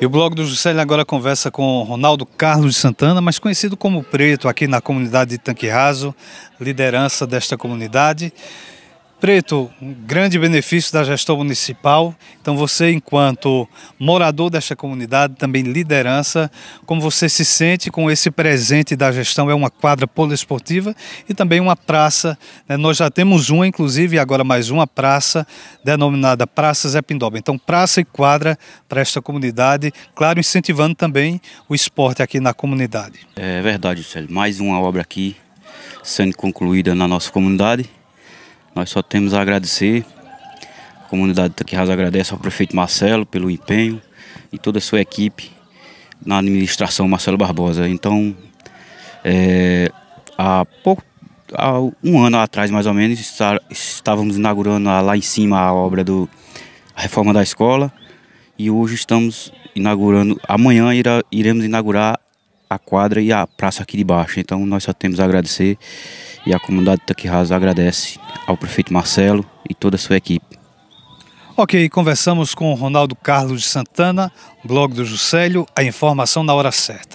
E o blog do Juscelio agora conversa com Ronaldo Carlos de Santana, mais conhecido como Preto, aqui na comunidade de Tanque Raso, liderança desta comunidade. Preto, um grande benefício da gestão municipal. Então, você, enquanto morador desta comunidade, também liderança, como você se sente com esse presente da gestão? É uma quadra poliesportiva e também uma praça. Né? Nós já temos uma, inclusive, e agora mais uma praça, denominada Praça Zé Pindoba. Então, praça e quadra para esta comunidade, claro, incentivando também o esporte aqui na comunidade. É verdade, Célio. Mais uma obra aqui sendo concluída na nossa comunidade nós só temos a agradecer. A comunidade de agradece ao prefeito Marcelo pelo empenho e toda a sua equipe na administração Marcelo Barbosa. Então, é, há, pouco, há um ano atrás, mais ou menos, está, estávamos inaugurando lá em cima a obra do a reforma da escola e hoje estamos inaugurando, amanhã ira, iremos inaugurar a quadra e a praça aqui de baixo. Então, nós só temos a agradecer e a comunidade Taquirasa agradece ao prefeito Marcelo e toda a sua equipe. Ok, conversamos com o Ronaldo Carlos de Santana, blog do Juscelio, a informação na hora certa.